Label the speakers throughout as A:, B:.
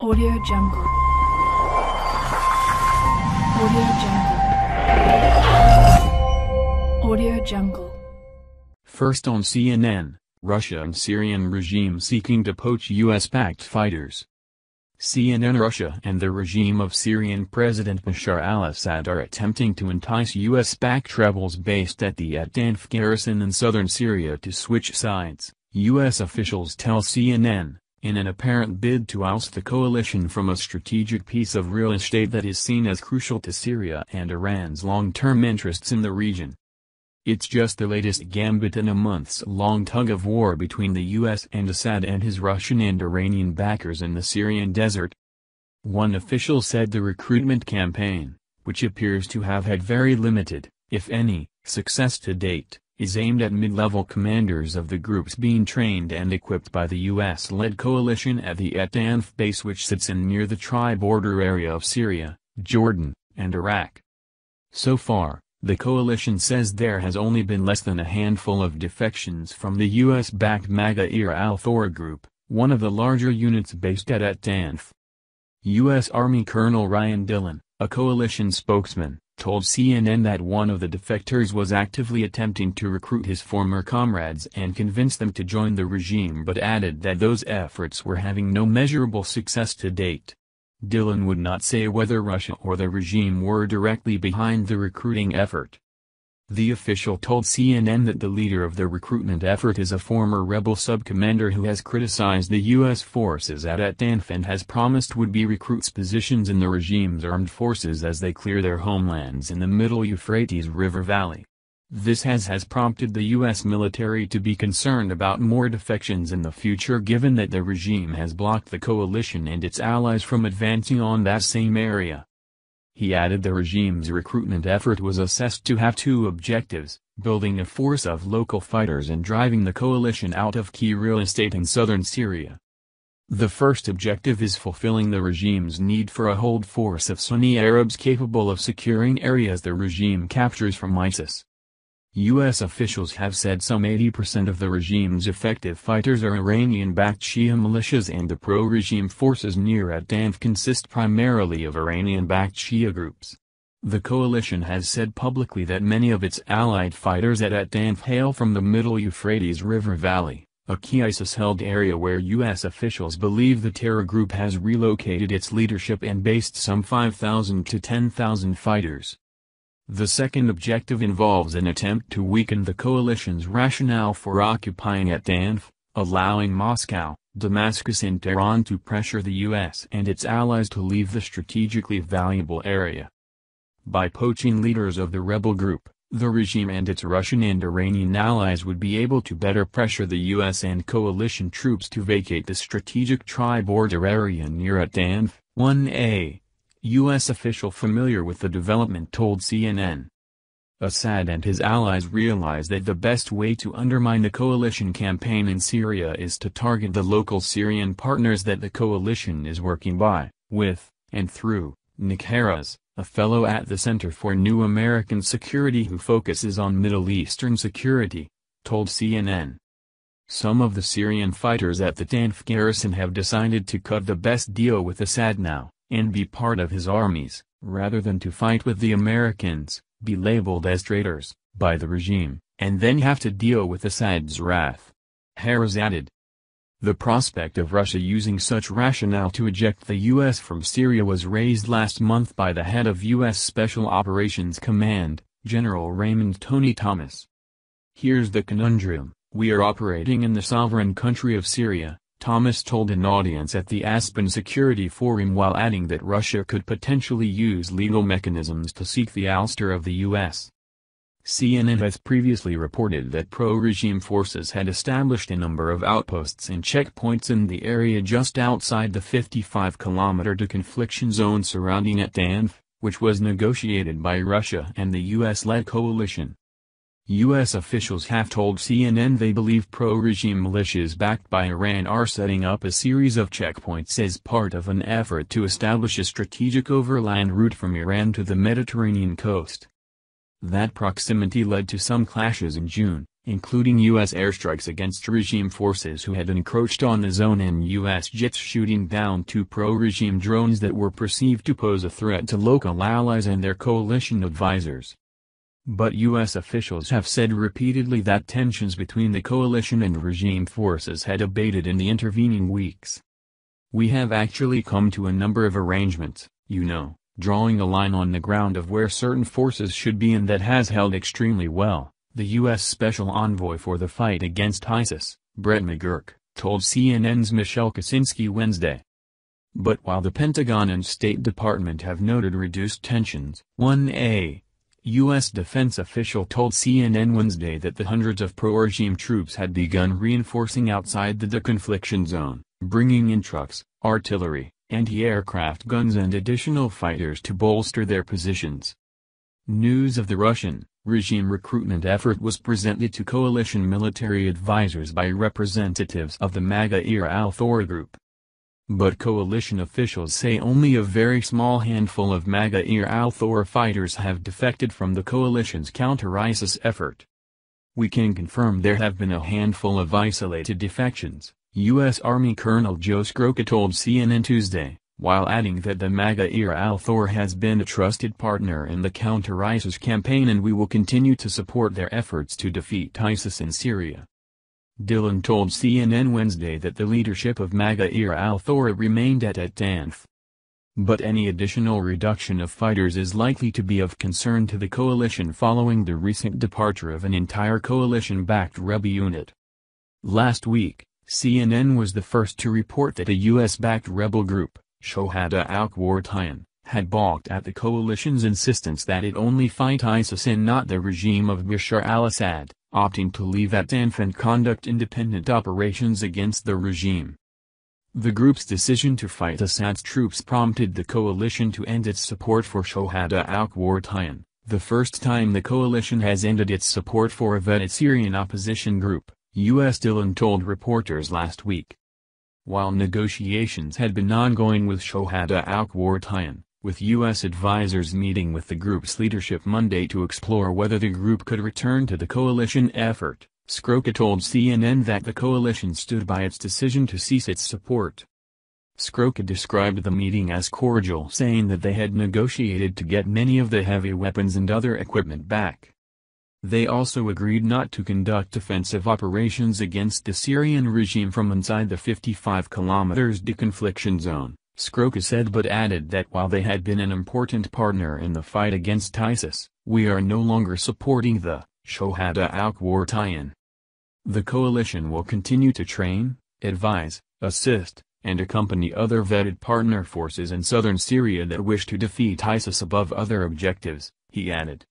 A: Audio Jungle. Audio Jungle. Audio Jungle. First on CNN, Russia and Syrian regime seeking to poach U.S. backed fighters. CNN Russia and the regime of Syrian President Bashar al-Assad are attempting to entice U.S. backed rebels based at the Atanf garrison in southern Syria to switch sides, U.S. officials tell CNN in an apparent bid to oust the coalition from a strategic piece of real estate that is seen as crucial to Syria and Iran's long-term interests in the region. It's just the latest gambit in a months-long tug-of-war between the U.S. and Assad and his Russian and Iranian backers in the Syrian desert. One official said the recruitment campaign, which appears to have had very limited, if any, success to date, is aimed at mid-level commanders of the groups being trained and equipped by the U.S.-led coalition at the At Anf base which sits in near the tri-border area of Syria, Jordan, and Iraq. So far, the coalition says there has only been less than a handful of defections from the U.S.-backed MAGA-era Al-Thora group, one of the larger units based at At Anf. U.S. Army Colonel Ryan Dillon, a coalition spokesman, told CNN that one of the defectors was actively attempting to recruit his former comrades and convince them to join the regime but added that those efforts were having no measurable success to date. Dylan would not say whether Russia or the regime were directly behind the recruiting effort. The official told CNN that the leader of the recruitment effort is a former rebel sub-commander who has criticized the U.S. forces at Atanf and has promised would-be recruits positions in the regime's armed forces as they clear their homelands in the middle Euphrates River Valley. This has has prompted the U.S. military to be concerned about more defections in the future given that the regime has blocked the coalition and its allies from advancing on that same area. He added the regime's recruitment effort was assessed to have two objectives, building a force of local fighters and driving the coalition out of key real estate in southern Syria. The first objective is fulfilling the regime's need for a hold force of Sunni Arabs capable of securing areas the regime captures from ISIS. U.S. officials have said some 80% of the regime's effective fighters are Iranian-backed Shia militias and the pro-regime forces near at consist primarily of Iranian-backed Shia groups. The coalition has said publicly that many of its allied fighters at Atdanf hail from the middle Euphrates River Valley, a key ISIS-held area where U.S. officials believe the terror group has relocated its leadership and based some 5,000 to 10,000 fighters. The second objective involves an attempt to weaken the coalition's rationale for occupying at Danf, allowing Moscow, Damascus and Tehran to pressure the U.S. and its allies to leave the strategically valuable area. By poaching leaders of the rebel group, the regime and its Russian and Iranian allies would be able to better pressure the U.S. and coalition troops to vacate the strategic tri-border area near at 1A, U.S. official familiar with the development told CNN. Assad and his allies realize that the best way to undermine the coalition campaign in Syria is to target the local Syrian partners that the coalition is working by, with, and through, Nick Harris, a fellow at the Center for New American Security who focuses on Middle Eastern security, told CNN. Some of the Syrian fighters at the Tanf garrison have decided to cut the best deal with Assad now and be part of his armies, rather than to fight with the Americans, be labeled as traitors, by the regime, and then have to deal with Assad's wrath. Harris added. The prospect of Russia using such rationale to eject the U.S. from Syria was raised last month by the head of U.S. Special Operations Command, General Raymond Tony Thomas. Here's the conundrum, we are operating in the sovereign country of Syria, Thomas told an audience at the Aspen Security Forum while adding that Russia could potentially use legal mechanisms to seek the ouster of the U.S. CNN has previously reported that pro-regime forces had established a number of outposts and checkpoints in the area just outside the 55-kilometer deconfliction zone surrounding Etanf, which was negotiated by Russia and the U.S.-led coalition. U.S. officials have told CNN they believe pro-regime militias backed by Iran are setting up a series of checkpoints as part of an effort to establish a strategic overland route from Iran to the Mediterranean coast. That proximity led to some clashes in June, including U.S. airstrikes against regime forces who had encroached on the zone and U.S. jets shooting down two pro-regime drones that were perceived to pose a threat to local allies and their coalition advisors. But U.S. officials have said repeatedly that tensions between the coalition and regime forces had abated in the intervening weeks. We have actually come to a number of arrangements, you know, drawing a line on the ground of where certain forces should be and that has held extremely well, the U.S. Special Envoy for the fight against ISIS, Brett McGurk, told CNN's Michelle Kaczynski Wednesday. But while the Pentagon and State Department have noted reduced tensions, 1A, U.S. defense official told CNN Wednesday that the hundreds of pro-regime troops had begun reinforcing outside the deconfliction zone, bringing in trucks, artillery, anti-aircraft guns and additional fighters to bolster their positions. News of the Russian regime recruitment effort was presented to coalition military advisers by representatives of the MAGA-era Thor group. But coalition officials say only a very small handful of MAGA-ear Al-Thor fighters have defected from the coalition's counter-ISIS effort. We can confirm there have been a handful of isolated defections, U.S. Army Colonel Joe Skroka told CNN Tuesday, while adding that the MAGA-ear Al-Thor has been a trusted partner in the counter-ISIS campaign and we will continue to support their efforts to defeat ISIS in Syria. Dylan told CNN Wednesday that the leadership of MAGA-era Al-Thora remained at at Tanf. But any additional reduction of fighters is likely to be of concern to the coalition following the recent departure of an entire coalition-backed rebel unit. Last week, CNN was the first to report that a U.S.-backed rebel group, Shohada al-Qwartayan, had balked at the coalition's insistence that it only fight ISIS and not the regime of Bashar al-Assad opting to leave at ANF and conduct independent operations against the regime. The group's decision to fight Assad's troops prompted the coalition to end its support for Shohada al Akhwartyan, the first time the coalition has ended its support for a vetted Syrian opposition group, U.S. Dillon told reporters last week. While negotiations had been ongoing with Shohada al Akhwartyan, with U.S. advisors meeting with the group's leadership Monday to explore whether the group could return to the coalition effort. Skroka told CNN that the coalition stood by its decision to cease its support. Skroka described the meeting as cordial saying that they had negotiated to get many of the heavy weapons and other equipment back. They also agreed not to conduct offensive operations against the Syrian regime from inside the 55 kilometers deconfliction zone, Scroca said but added that while they had been an important partner in the fight against ISIS, we are no longer supporting the Shohada al-Quartiyan. The coalition will continue to train, advise, assist, and accompany other vetted partner forces in southern Syria that wish to defeat ISIS above other objectives, he added.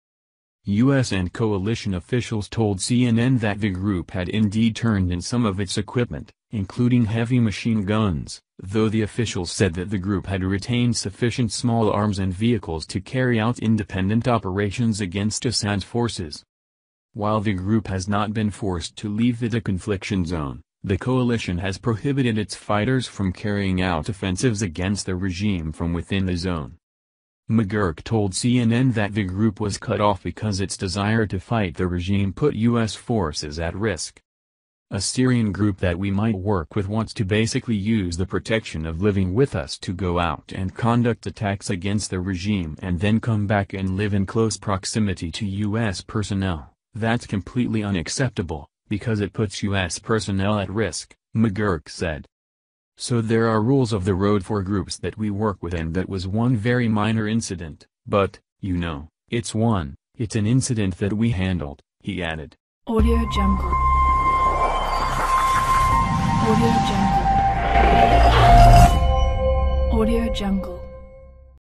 A: U.S. and coalition officials told CNN that the group had indeed turned in some of its equipment, including heavy machine guns, though the officials said that the group had retained sufficient small arms and vehicles to carry out independent operations against Assad's forces. While the group has not been forced to leave the confliction zone, the coalition has prohibited its fighters from carrying out offensives against the regime from within the zone. McGurk told CNN that the group was cut off because its desire to fight the regime put U.S. forces at risk. A Syrian group that we might work with wants to basically use the protection of living with us to go out and conduct attacks against the regime and then come back and live in close proximity to U.S. personnel. That's completely unacceptable, because it puts U.S. personnel at risk, McGurk said. So there are rules of the road for groups that we work with and that was one very minor incident, but, you know, it's one, it's an incident that we handled, he added. Audio Jungle Audio Jungle Audio Jungle